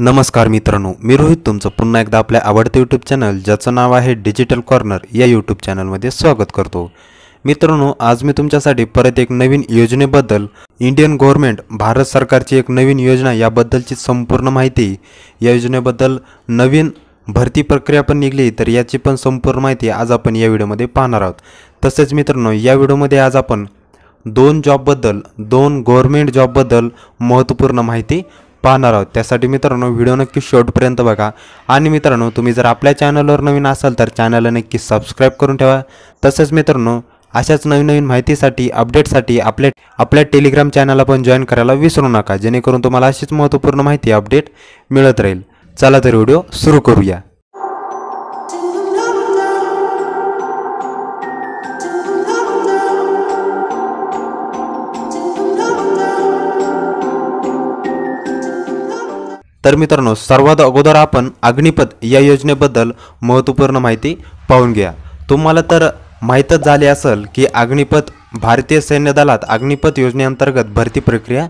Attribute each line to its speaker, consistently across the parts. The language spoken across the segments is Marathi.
Speaker 1: नमस्कार मित्रांनो मी रोहित तुमचं पुन्हा एकदा आपल्या आवडते यूट्यूब चॅनल ज्याचं नाव आहे डिजिटल कॉर्नर या यूट्यूब चॅनलमध्ये स्वागत करतो मित्रांनो आज मी तुमच्यासाठी परत एक नवीन योजनेबद्दल इंडियन गव्हर्नमेंट भारत सरकारची एक नवीन योजना याबद्दलची संपूर्ण माहिती या योजनेबद्दल नवीन भरती प्रक्रिया पण निघली तर याची पण संपूर्ण माहिती आज आपण या व्हिडिओमध्ये पाहणार आहोत तसेच मित्रांनो या व्हिडिओमध्ये आज आपण दोन जॉबबद्दल दोन गव्हर्नमेंट जॉबबद्दल महत्त्वपूर्ण माहिती पाहणार आहोत त्यासाठी मित्रांनो व्हिडिओ नक्की शेवटपर्यंत बघा आणि मित्रांनो तुम्ही जर आपल्या चॅनलवर नवीन असाल तर चॅनलला नक्की सबस्क्राईब करून ठेवा तसेच मित्रांनो अशाच नवीन नवीन माहितीसाठी अपडेटसाठी आपल्या आपल्या टेलिग्राम चॅनलला पण जॉईन करायला विसरू नका जेणेकरून तुम्हाला अशीच महत्त्वपूर्ण माहिती अपडेट मिळत राहील चला तर व्हिडिओ सुरू करूया तर मित्रांनो सर्वात अगोदर आपण अग्निपथ या योजनेबद्दल महत्त्वपूर्ण माहिती पाहून घ्या तुम्हाला तर माहीतच झाले असेल की अग्निपथ भारतीय सैन्य दलात अग्निपथ योजनेअंतर्गत भरती प्रक्रिया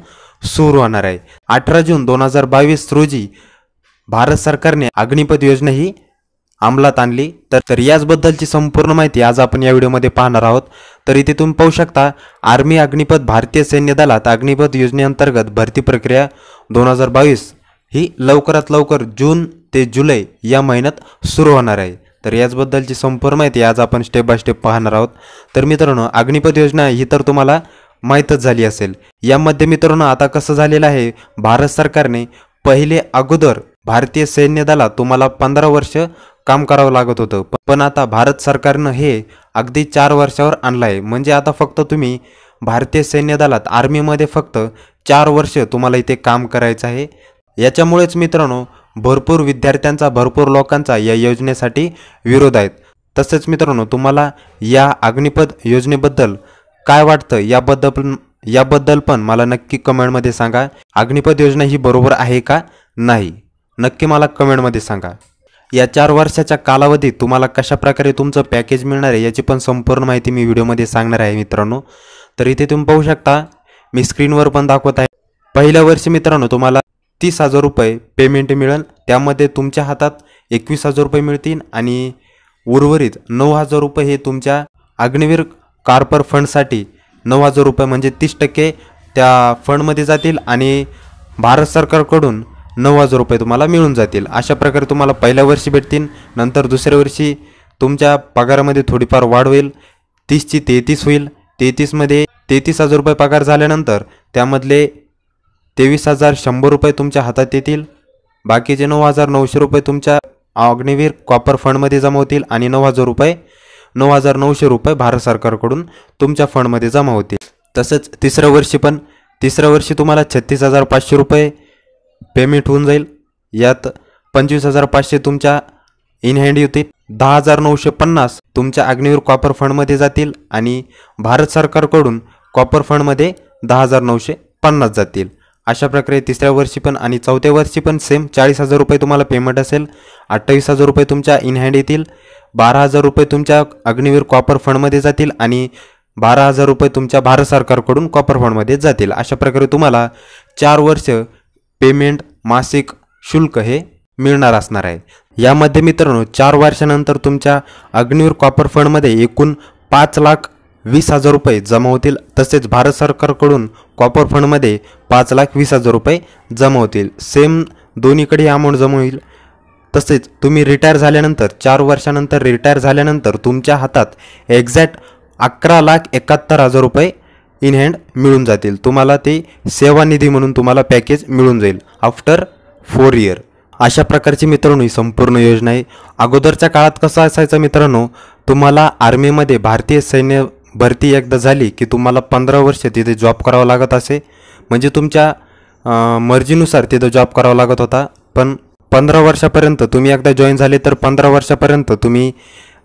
Speaker 1: सुरू होणार आहे अठरा जून दोन हजार बावीस रोजी भारत सरकारने अग्निपथ योजना ही अंमलात आणली तर तर याचबद्दलची संपूर्ण माहिती आज आपण या व्हिडिओमध्ये पाहणार आहोत तर इथे तुम्ही पाहू शकता आर्मी अग्निपथ भारतीय सैन्य दलात अग्निपथ योजनेअंतर्गत भरती प्रक्रिया दोन हजार बावीस ही लवकरात लवकर जून ते जुलै या महिन्यात सुरू होणार आहे तर याचबद्दलची संपूर्ण माहिती आज आपण स्टेप बाय स्टेप पाहणार आहोत तर मित्रांनो अग्निपथ योजना ही तर तुम्हाला माहीतच झाली असेल यामध्ये मित्रांनो आता कसं झालेलं आहे भारत सरकारने पहिले अगोदर भारतीय सैन्य दलात तुम्हाला पंधरा वर्ष काम करावं लागत होतं पण आता भारत सरकारनं हे अगदी चार वर्षावर आणलं आहे म्हणजे आता फक्त तुम्ही भारतीय सैन्य दलात आर्मीमध्ये फक्त चार वर्ष तुम्हाला इथे काम करायचं आहे याच्यामुळेच मित्रांनो भरपूर विद्यार्थ्यांचा भरपूर लोकांचा या योजनेसाठी विरोध आहेत तसेच मित्रांनो तुम्हाला या अग्निपद योजनेबद्दल काय वाटतं याबद्दल पण याबद्दल पण मला नक्की कमेंटमध्ये सांगा अग्निपद योजना ही बरोबर आहे का नाही नक्की मला कमेंटमध्ये सांगा या चार वर्षाच्या कालावधीत तुम्हाला कशा प्रकारे तुमचं पॅकेज मिळणार आहे याची पण संपूर्ण माहिती मी व्हिडिओमध्ये सांगणार आहे मित्रांनो तर इथे तुम्ही पाहू शकता मी स्क्रीनवर पण दाखवत आहे पहिल्या वर्षी मित्रांनो तुम्हाला तीस हजार रुपये पेमेंट मिळेल त्यामध्ये तुमच्या हातात एकवीस हजार रुपये मिळतील आणि उर्वरित नऊ हजार रुपये हे तुमच्या अग्निवीर कार्पर फंडसाठी नऊ हजार रुपये म्हणजे तीस टक्के त्या फंडमध्ये जातील आणि भारत सरकारकडून नऊ हजार रुपये तुम्हाला मिळून जातील अशा प्रकारे तुम्हाला पहिल्या वर्षी भेटतील नंतर दुसऱ्या वर्षी तुमच्या पगारामध्ये थोडीफार वाढ होईल तीसची तेहतीस होईल तेहतीसमध्ये तेहतीस हजार रुपये पगार झाल्यानंतर त्यामधले तेवीस हजार शंभर रुपये तुमच्या हातात येतील बाकीचे नऊ हजार नऊशे रुपये तुमच्या अग्निवीर कॉपर फंडमध्ये जमा होतील आणि नऊ हजार रुपये नऊ हजार नऊशे रुपये भारत सरकारकडून तुमच्या फंडमध्ये जमा होतील तसंच तिसरं वर्षी पण तिसऱ्या वर्षी तुम्हाला छत्तीस हजार पाचशे रुपये पेमेंट होऊन जाईल यात पंचवीस हजार पाचशे तुमच्या इन हँड येतील दहा हजार नऊशे पन्नास तुमच्या अग्निवीर कॉपर फंडमध्ये जातील आणि भारत सरकारकडून कॉपर फंडमध्ये दहा हजार नऊशे पन्नास जातील अशा प्रकारे तिसऱ्या वर्षी पण आणि चौथ्या वर्षी पण सेम चाळीस हजार रुपये तुम्हाला पेमेंट असेल अठ्ठावीस हजार रुपये तुमच्या इन हँड येतील बारा हजार रुपये तुमच्या अग्निवीर कॉपर फंडमध्ये जातील आणि बारा हजार रुपये तुमच्या भारत सरकारकडून कॉपर फंडमध्ये जातील अशा प्रकारे तुम्हाला चार वर्ष पेमेंट मासिक शुल्क हे मिळणार असणार आहे यामध्ये मित्रांनो चार वर्षानंतर तुमच्या अग्निवीर कॉपर फंडमध्ये एकूण पाच लाख वीस हजार रुपये जमा होतील तसेच भारत सरकारकडून कॉपर फंडमध्ये पाच लाख वीस हजार रुपये जमा होतील सेम दोन्हीकडे अमाऊंट जमा होईल तसेच तुम्ही रिटायर झाल्यानंतर चार वर्षानंतर रिटायर झाल्यानंतर तुमच्या हातात एक्झॅक्ट अकरा लाख एकाहत्तर हजार रुपये इन हँड मिळून जातील तुम्हाला ते सेवा निधी म्हणून तुम्हाला पॅकेज मिळून जाईल आफ्टर फोर इयर अशा प्रकारची मित्रांनो ही संपूर्ण योजना आहे अगोदरच्या काळात कसं असायचं मित्रांनो तुम्हाला आर्मीमध्ये भारतीय सैन्य भरती एकदा झाली की तुम्हाला पंधरा वर्ष तिथे जॉब करावा लागत असे म्हणजे तुमच्या मर्जीनुसार तिथं जॉब करावा लागत होता पण पंधरा वर्षापर्यंत तुम्ही एकदा जॉईन झाले तर पंधरा वर्षापर्यंत तुम्ही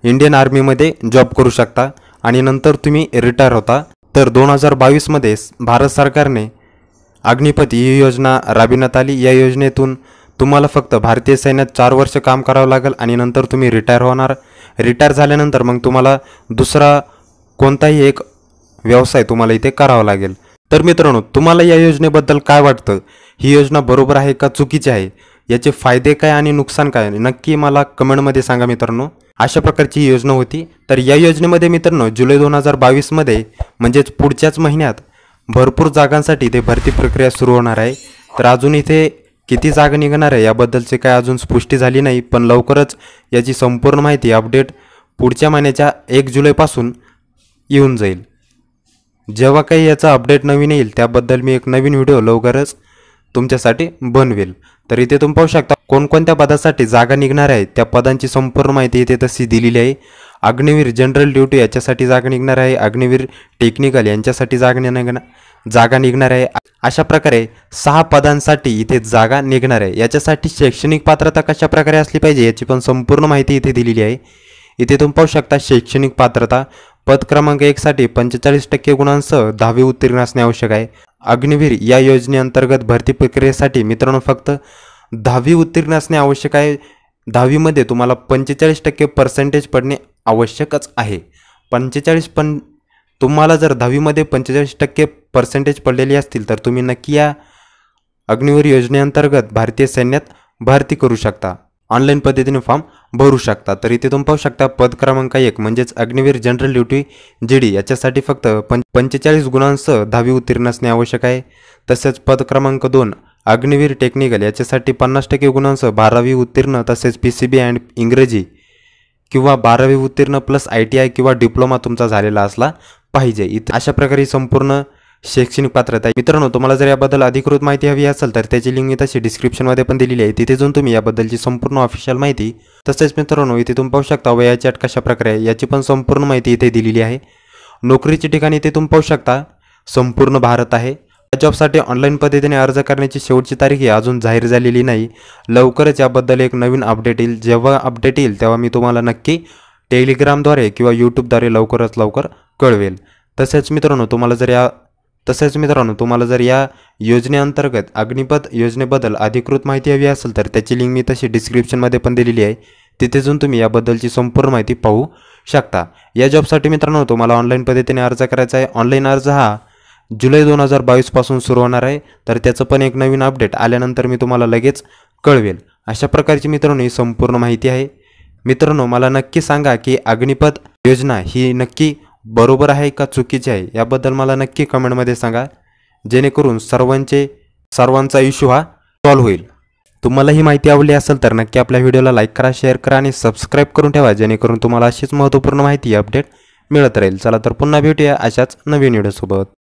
Speaker 1: इंडियन आर्मीमध्ये जॉब करू शकता आणि नंतर तुम्ही रिटायर होता तर दोन हजार बावीसमध्ये भारत सरकारने अग्निपथ ही योजना राबविण्यात आली या योजनेतून तुम्हाला फक्त भारतीय सैन्यात चार वर्ष काम करावं लागेल आणि नंतर तुम्ही रिटायर होणार रिटायर झाल्यानंतर मग तुम्हाला दुसरा कोणताही एक व्यवसाय तुम्हाला इथे करावा लागेल तर मित्रांनो तुम्हाला या योजनेबद्दल काय वाटतं ही योजना बरोबर आहे का चुकीची आहे याचे फायदे काय आणि नुकसान काय नक्की मला कमेंटमध्ये सांगा मित्रांनो अशा प्रकारची योजना होती तर या योजनेमध्ये मित्रांनो जुलै दोन हजार बावीसमध्ये म्हणजेच पुढच्याच महिन्यात भरपूर जागांसाठी इथे भरती प्रक्रिया सुरू होणार आहे तर अजून इथे किती जागा निघणार आहे याबद्दलचे काय अजून स्पुष्टी झाली नाही पण लवकरच याची संपूर्ण माहिती अपडेट पुढच्या महिन्याच्या एक जुलैपासून येऊन जाईल जेव्हा काही याचा अपडेट नवीन येईल त्याबद्दल मी एक नवीन व्हिडिओ लवकरच तुमच्यासाठी बनवेल तर इथे तुम्ही पाहू शकता कोणकोणत्या पदासाठी जागा निघणार आहे त्या पदांची संपूर्ण माहिती इथे तशी दिलेली आहे अग्निवीर जनरल ड्युटी याच्यासाठी जागा निघणार आहे अग्निवीर टेक्निकल यांच्यासाठी जागा निघणार जागा निघणार आहे अशा प्रकारे सहा पदांसाठी इथे जागा निघणार आहे याच्यासाठी शैक्षणिक पात्रता कशा प्रकारे असली पाहिजे याची पण संपूर्ण माहिती इथे दिलेली आहे इथे तुम्ही पाहू शकता शैक्षणिक पात्रता पद क्रमांक साठी पंचेचाळीस टक्के गुणांसह दहावी उत्तीर्ण असणे आवश्यक आहे अग्निवीर या योजनेअंतर्गत भरती प्रक्रियेसाठी मित्रांनो फक्त दहावी उत्तीर्ण असणे आवश्यक आहे दहावीमध्ये तुम्हाला पंचेचाळीस टक्के पर्सेंटेज पडणे आवश्यकच आहे पंचेचाळीस पण तुम्हाला जर दहावीमध्ये पंचेचाळीस टक्के पर्सेंटेज पडलेली असतील तर तुम्ही नक्की या अग्निवीर योजनेअंतर्गत भारतीय सैन्यात भरती करू शकता ऑनलाईन पद्धतीने फॉर्म भरू शकता तर इथे तुम्ही पाहू शकता पद क्रमांक एक म्हणजेच Agniveer general duty G D याच्यासाठी फक्त पं पंचेचाळीस गुणांसह दहावी उत्तीर्ण असणे आवश्यक आहे तसेच पद क्रमांक दोन अग्निवीर टेक्निकल याच्यासाठी पन्नास टक्के गुणांसह बारावी उत्तीर्ण तसेच पी सी बी अँड इंग्रजी किंवा बारावी उत्तीर्ण प्लस आय टी आय किंवा डिप्लोमा तुमचा झालेला असला पाहिजे इथं अशा प्रकारे संपूर्ण शैक्षणिक पात्रता मित्रांनो तुम्हाला जर याबद्दल अधिकृत माहिती हवी असेल तर त्याची लिंक मी तशी डिस्क्रिप्शनमध्ये पण दिलेली आहे तिथे जाऊन तुम्ही याबद्दलची संपूर्ण ऑफिशियल माहिती तसेच मित्रांनो इथे तुम्ही पाहू शकता वयाची अट कशा प्रकारे याची पण संपूर्ण माहिती इथे दिलेली आहे नोकरीची ठिकाणी इथे तुम्ही पाहू शकता संपूर्ण भारत आहे या जॉबसाठी ऑनलाईन पद्धतीने अर्ज करण्याची शेवटची तारीख ही अजून जाहीर झालेली नाही लवकरच याबद्दल एक नवीन अपडेट येईल जेव्हा अपडेट येईल तेव्हा मी तुम्हाला नक्की टेलिग्रामद्वारे किंवा यूट्यूबद्वारे लवकरच लवकर कळवेल तसेच मित्रांनो तुम्हाला जर या तसेच मित्रांनो तुम्हाला जर या योजनेअंतर्गत अग्निपथ योजनेबद्दल अधिकृत माहिती हवी असेल तर त्याची लिंक मी तशी डिस्क्रिप्शनमध्ये पण दिलेली आहे तिथे जाऊन तुम्ही याबद्दलची संपूर्ण माहिती पाहू शकता या जॉबसाठी मित्रांनो तुम्हाला ऑनलाईन पद्धतीने अर्ज करायचा आहे ऑनलाईन अर्ज हा जुलै दोन हजार बावीसपासून सुरू होणार आहे तर त्याचं पण एक नवीन अपडेट आल्यानंतर मी तुम्हाला लगेच कळवेल अशा प्रकारची मित्रांनो ही संपूर्ण माहिती आहे मित्रांनो मला नक्की सांगा की अग्निपथ योजना ही नक्की बरोबर आहे का चुकीचे आहे याबद्दल मला नक्की कमेंटमध्ये सांगा जेणेकरून सर्वांचे सर्वांचा इश्यू हा सॉल्व्ह होईल तुम्हाला ही माहिती आवडली असेल तर नक्की आपल्या व्हिडिओला लाईक करा शेअर करा आणि सबस्क्राईब करून ठेवा जेणेकरून तुम्हाला अशीच महत्त्वपूर्ण माहिती अपडेट मिळत राहील चला तर पुन्हा भेटूया अशाच नवीन व्हिडिओसोबत